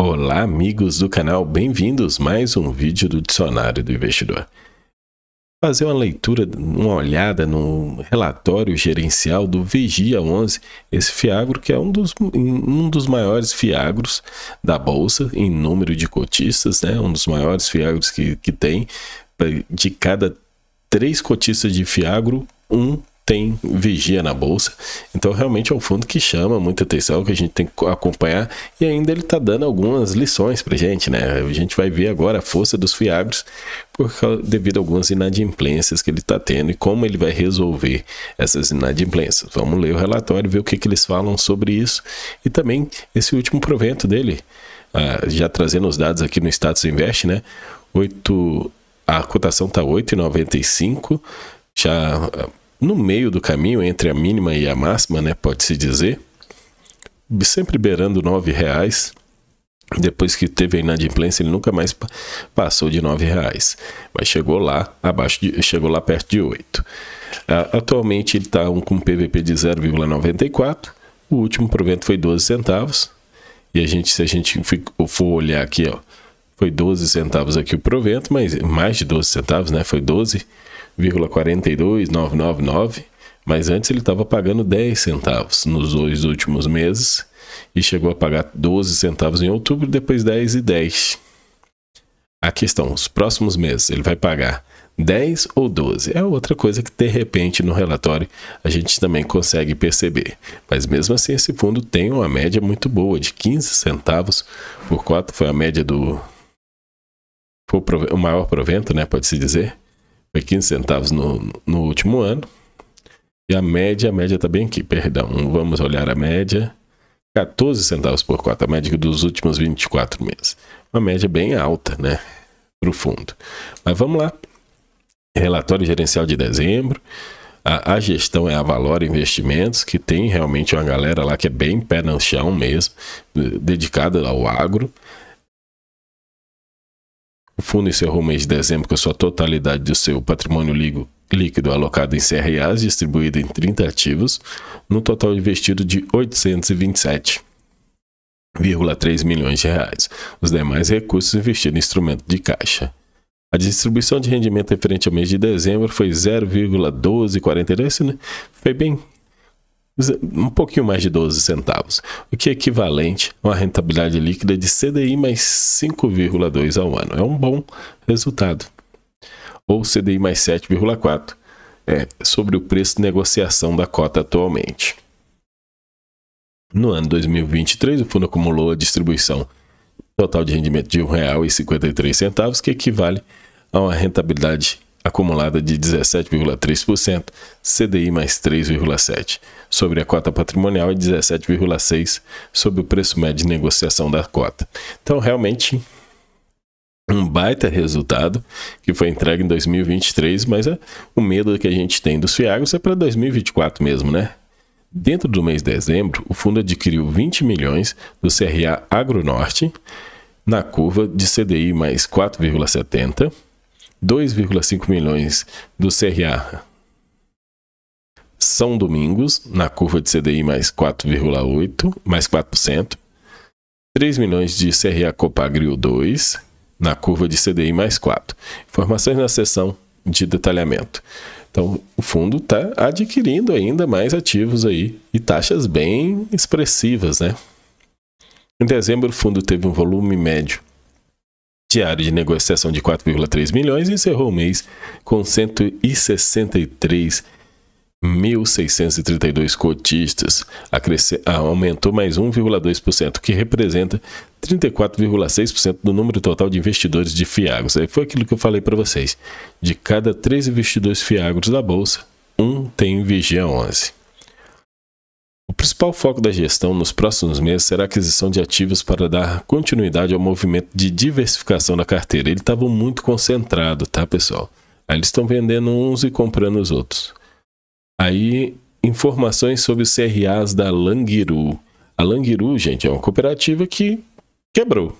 Olá amigos do canal, bem-vindos mais um vídeo do Dicionário do Investidor. Fazer uma leitura, uma olhada no relatório gerencial do Vigia 11, esse fiagro que é um dos, um dos maiores fiagros da Bolsa em número de cotistas, né? um dos maiores fiagros que, que tem, de cada três cotistas de fiagro, um tem vigia na bolsa. Então realmente é um fundo que chama muita atenção, que a gente tem que acompanhar e ainda ele está dando algumas lições para gente, né? A gente vai ver agora a força dos fiabres por causa, devido a algumas inadimplências que ele está tendo e como ele vai resolver essas inadimplências. Vamos ler o relatório, ver o que, que eles falam sobre isso e também esse último provento dele. Ah, já trazendo os dados aqui no Status Invest, né? 8, a cotação está 8,95 já no meio do caminho, entre a mínima e a máxima, né, pode-se dizer, sempre beirando nove reais. Depois que teve a inadimplência, ele nunca mais passou de nove reais, mas chegou lá abaixo de, chegou lá perto de oito. Uh, atualmente ele está um, com PVP de 0,94. O último provento foi 12 centavos. E a gente, se a gente for olhar aqui, ó, foi 12 centavos aqui o provento, mas mais de 12 centavos, né? Foi 12 0,42999, mas antes ele estava pagando 10 centavos nos dois últimos meses e chegou a pagar 12 centavos em outubro, depois 10 e 10. A questão, os próximos meses ele vai pagar 10 ou 12? É outra coisa que de repente no relatório a gente também consegue perceber. Mas mesmo assim esse fundo tem uma média muito boa de 15 centavos por cota, foi a média do foi o maior provento, né, pode-se dizer, foi 15 centavos no, no último ano. E a média, a média está bem aqui, perdão. Vamos olhar a média. 14 centavos por cota, a média dos últimos 24 meses. Uma média bem alta, né? Para o fundo. Mas vamos lá. Relatório gerencial de dezembro. A, a, gestão é a Valor Investimentos, que tem realmente uma galera lá que é bem pé no chão mesmo, dedicada ao agro. O fundo encerrou o mês de dezembro com a sua totalidade do seu patrimônio ligo, líquido alocado em CRAs, distribuído em 30 ativos, no total investido de 827,3 milhões de reais, os demais recursos investidos em instrumento de caixa. A distribuição de rendimento referente ao mês de dezembro foi 0,1242, né? Foi bem eh, um pouquinho mais de 12 centavos, o que é equivalente a uma rentabilidade líquida de CDI mais 5,2 ao ano. É um bom resultado. Ou CDI mais 7,4 é, sobre o preço de negociação da cota atualmente. No ano 2023, o fundo acumulou a distribuição total de rendimento de R$ 1,53, que equivale a uma rentabilidade acumulada de 17,3%, CDI mais 3,7%, sobre a cota patrimonial e 17,6% sobre o preço médio de negociação da cota. Então, realmente, um baita resultado que foi entregue em 2023, mas é, o medo que a gente tem dos fiagos é para 2024 mesmo, né? Dentro do mês de dezembro, o fundo adquiriu 20 milhões do CRA Agronorte na curva de CDI mais 4,70 2,5 milhões do CRA. São Domingos, na curva de CDI mais 4,8, mais 4%. 3 milhões de CRA Copagril 2, na curva de CDI mais 4. Informações na seção de detalhamento. Então, o fundo está adquirindo ainda mais ativos aí e taxas bem expressivas, né? Em dezembro, o fundo teve um volume médio Diário de negociação de 4,3 milhões encerrou o mês com 163.632 cotistas. Acresce, aumentou mais 1,2%, que representa 34,6% do número total de investidores de Fiagos. Aí foi aquilo que eu falei para vocês. De cada três investidores Fiagos da Bolsa, um tem Vigia 11 principal foco da gestão nos próximos meses será a aquisição de ativos para dar continuidade ao movimento de diversificação da carteira. Ele estava muito concentrado, tá, pessoal? Aí eles estão vendendo uns e comprando os outros. Aí, informações sobre os CRAs da Langiru. A Langiru, gente, é uma cooperativa que quebrou.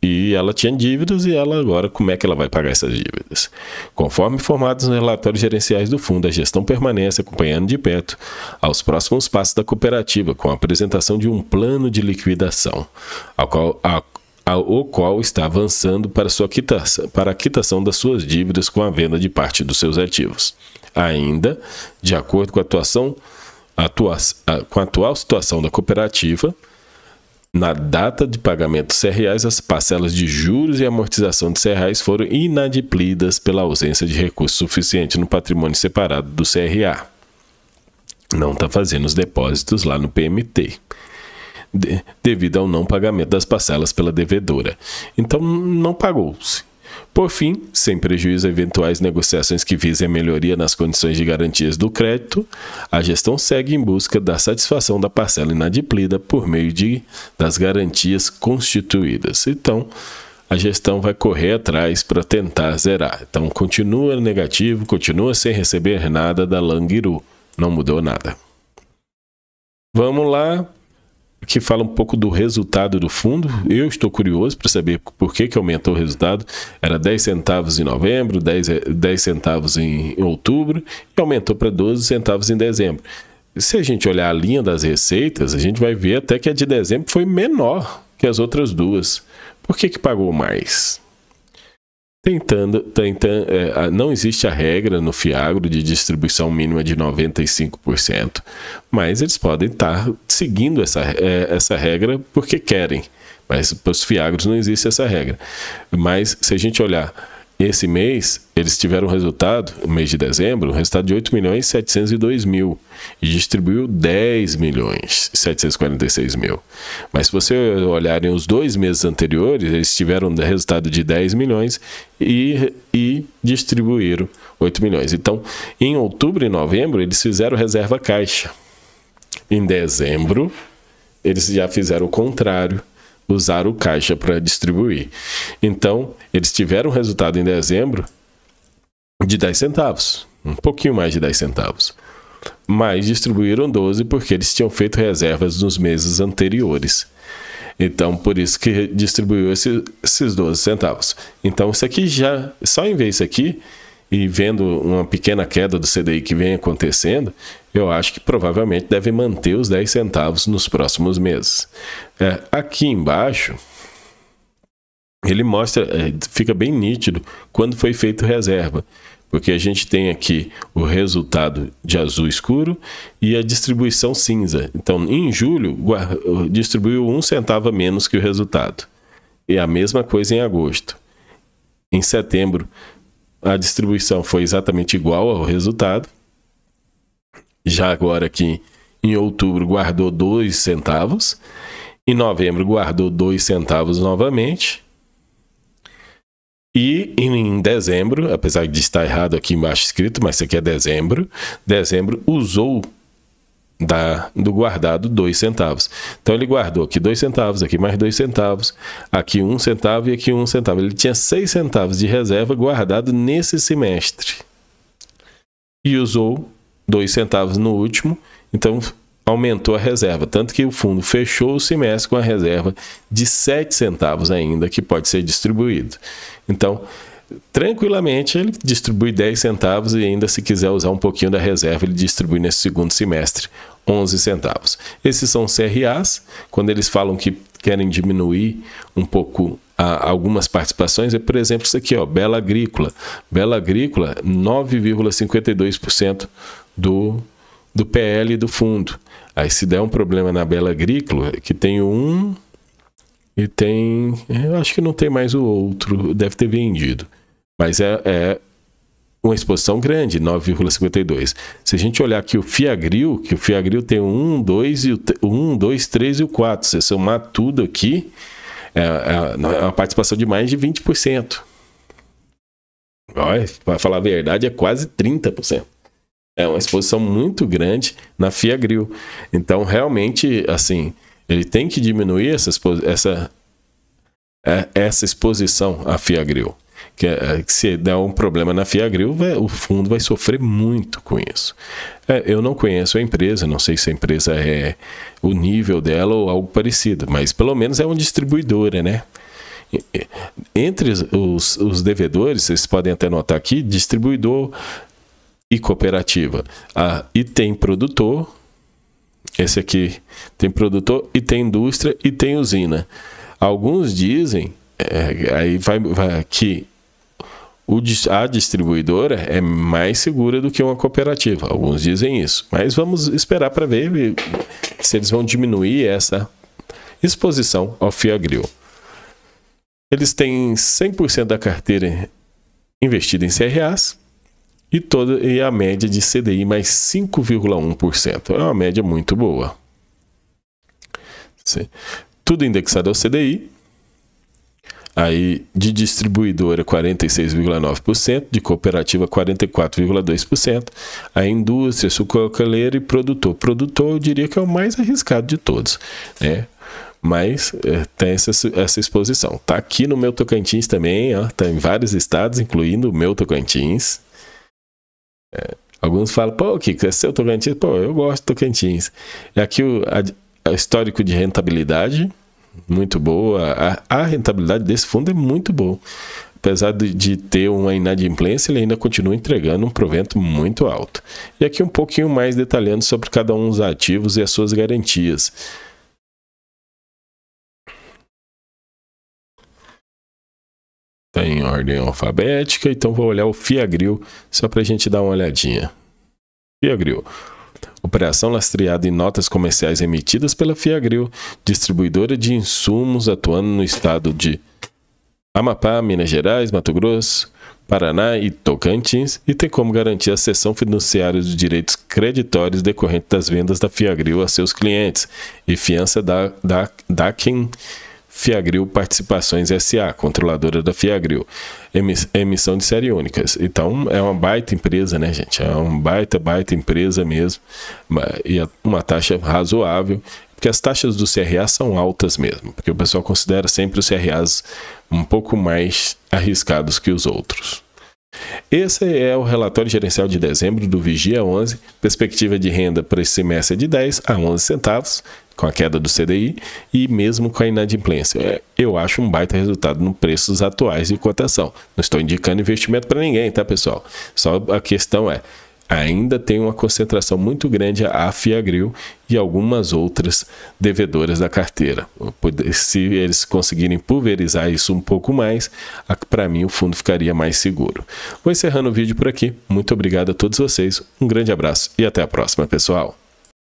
E ela tinha dívidas e ela agora, como é que ela vai pagar essas dívidas? Conforme informados nos relatórios gerenciais do fundo, a gestão permanece acompanhando de perto aos próximos passos da cooperativa, com a apresentação de um plano de liquidação, ao qual, a, o qual está avançando para, sua para a quitação das suas dívidas com a venda de parte dos seus ativos. Ainda, de acordo com a, atuação, atua, com a atual situação da cooperativa, na data de pagamento dos CRAs, as parcelas de juros e amortização de CRAs foram inadimplidas pela ausência de recurso suficiente no patrimônio separado do CRA. Não está fazendo os depósitos lá no PMT. De, devido ao não pagamento das parcelas pela devedora. Então, não pagou-se. Por fim, sem prejuízo a eventuais negociações que visem a melhoria nas condições de garantias do crédito, a gestão segue em busca da satisfação da parcela inadimplida por meio de, das garantias constituídas. Então, a gestão vai correr atrás para tentar zerar. Então, continua negativo, continua sem receber nada da Langiru. Não mudou nada. Vamos lá que fala um pouco do resultado do fundo. Eu estou curioso para saber por que, que aumentou o resultado. Era 10 centavos em novembro, 10, 10 centavos em, outubro e aumentou para 12 centavos em dezembro. Se a gente olhar a linha das receitas, a gente vai ver até que a de dezembro foi menor que as outras duas. Por que, que pagou mais? Tentando, tentando é, não existe a regra no Fiagro de distribuição mínima de 95%, mas eles podem estar tá seguindo essa, é, essa regra porque querem, mas para os Fiagros não existe essa regra. Mas se a gente olhar esse mês, eles tiveram resultado, o mês de dezembro, um resultado de 8 milhões e 702 mil e distribuiu 10 milhões e 746 mil. Mas se você olharem os dois meses anteriores, eles tiveram um resultado de 10 milhões e, e distribuíram 8 milhões. Então, em outubro e novembro, eles fizeram reserva caixa. Em dezembro, eles já fizeram o contrário usar o caixa para distribuir. Então, eles tiveram resultado em dezembro de 10 centavos, um pouquinho mais de 10 centavos. Mas distribuíram 12 porque eles tinham feito reservas nos meses anteriores. Então, por isso que distribuiu esse, esses 12 centavos. Então, isso aqui já, só em ver isso aqui, e vendo uma pequena queda do CDI que vem acontecendo, eu acho que provavelmente deve manter os 10 centavos nos próximos meses. É, aqui embaixo, ele mostra, é, fica bem nítido quando foi feito reserva, porque a gente tem aqui o resultado de azul escuro e a distribuição cinza. Então, em julho, distribuiu um centavo a menos que o resultado. E a mesma coisa em agosto. Em setembro, a distribuição foi exatamente igual ao resultado. Já agora aqui em outubro guardou 2 centavos, em novembro guardou 2 centavos novamente. E em dezembro, apesar de estar errado aqui embaixo escrito, mas isso aqui é dezembro, dezembro usou da, do guardado dois centavos. Então ele guardou aqui dois centavos, aqui mais dois centavos, aqui um centavo e aqui um centavo. Ele tinha seis centavos de reserva guardado nesse semestre e usou dois centavos no último, então aumentou a reserva, tanto que o fundo fechou o semestre com a reserva de sete centavos ainda que pode ser distribuído. Então, tranquilamente ele distribui 10 centavos e ainda se quiser usar um pouquinho da reserva, ele distribui nesse segundo semestre 11 centavos. Esses são CRAs, quando eles falam que querem diminuir um pouco a, algumas participações, é por exemplo isso aqui, ó, Bela Agrícola. Bela Agrícola, 9,52% do do PL do fundo. Aí se der um problema na Bela Agrícola, que tem um e tem. Eu acho que não tem mais o outro, deve ter vendido. Mas é, é uma exposição grande, 9,52. Se a gente olhar aqui o Fiagril, que o Fiagril tem o 1, 2, e o 1, 2, 3 e o 4. Se somar tudo aqui, é, é, é uma participação de mais de 20%. Para falar a verdade, é quase 30%. É uma exposição muito grande na Fiagril. Então, realmente, assim, ele tem que diminuir essa, essa, é, essa exposição à Fiagril que, é, é, que se der um problema na Fiagril, vai, o fundo vai sofrer muito com isso. É, eu não conheço a empresa, não sei se a empresa é o nível dela ou algo parecido, mas pelo menos é uma distribuidora, né? Entre os, os devedores, vocês podem até notar aqui, distribuidor e cooperativa. Ah, e tem produtor, esse aqui tem produtor e tem indústria e tem usina. Alguns dizem é, aí vai, vai que a distribuidora é mais segura do que uma cooperativa. Alguns dizem isso. Mas vamos esperar para ver se eles vão diminuir essa exposição ao Fiagril. Eles têm 100% da carteira investida em CRAs e, toda, e a média de CDI mais 5,1%. É uma média muito boa. Tudo indexado ao CDI, Aí de distribuidora 46,9%, de cooperativa 44,2%, a indústria sucocaleira e produtor. Produtor eu diria que é o mais arriscado de todos, né? mas é, tem essa, essa, exposição. Tá aqui no meu Tocantins também, ó, tá em vários estados, incluindo o meu Tocantins. É, alguns falam, pô, que é seu Tocantins? Pô, eu gosto de Tocantins. é aqui o a, histórico de rentabilidade, muito boa. A, a rentabilidade desse fundo é muito boa. Apesar de, de, ter uma inadimplência, ele ainda continua entregando um provento muito alto. E aqui um pouquinho mais detalhando sobre cada um dos ativos e as suas garantias. Está em ordem alfabética, então vou olhar o Fiagril só para a gente dar uma olhadinha. Fiagril operação lastreada em notas comerciais emitidas pela Fiagril, distribuidora de insumos atuando no estado de Amapá, Minas Gerais, Mato Grosso, Paraná e Tocantins e tem como garantir a cessão fiduciária dos direitos creditórios decorrentes das vendas da Fiagril a seus clientes e fiança da, da, da quem Fiagril Participações SA, controladora da Fiagril, emissão de série únicas. Então é uma baita empresa, né, gente? É uma baita, baita empresa mesmo, e é uma taxa razoável, porque as taxas do CRA são altas mesmo, porque o pessoal considera sempre os CRAs um pouco mais arriscados que os outros. Esse é o relatório gerencial de dezembro do Vigia 11, perspectiva de renda para esse semestre é de 10 a 11 centavos, com a queda do CDI e mesmo com a inadimplência. É, eu acho um baita resultado nos preços atuais de cotação. Não estou indicando investimento para ninguém, tá, pessoal? Só a questão é, ainda tem uma concentração muito grande a Fiagril e algumas outras devedoras da carteira. Se eles conseguirem pulverizar isso um pouco mais, para mim o fundo ficaria mais seguro. Vou encerrando o vídeo por aqui. Muito obrigado a todos vocês. Um grande abraço e até a próxima, pessoal.